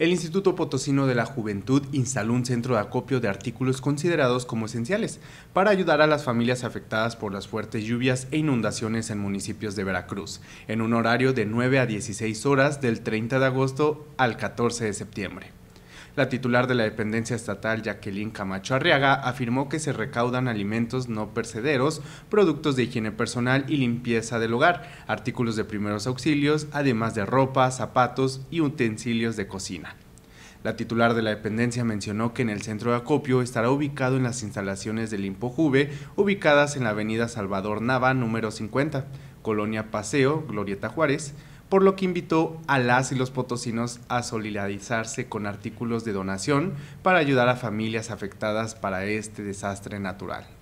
el Instituto Potosino de la Juventud instaló un centro de acopio de artículos considerados como esenciales para ayudar a las familias afectadas por las fuertes lluvias e inundaciones en municipios de Veracruz, en un horario de 9 a 16 horas del 30 de agosto al 14 de septiembre. La titular de la dependencia estatal, Jacqueline Camacho Arriaga, afirmó que se recaudan alimentos no percederos, productos de higiene personal y limpieza del hogar, artículos de primeros auxilios, además de ropa, zapatos y utensilios de cocina. La titular de la dependencia mencionó que en el centro de acopio estará ubicado en las instalaciones del Impojuve, ubicadas en la avenida Salvador Nava número 50, Colonia Paseo, Glorieta Juárez, por lo que invitó a las y los potosinos a solidarizarse con artículos de donación para ayudar a familias afectadas para este desastre natural.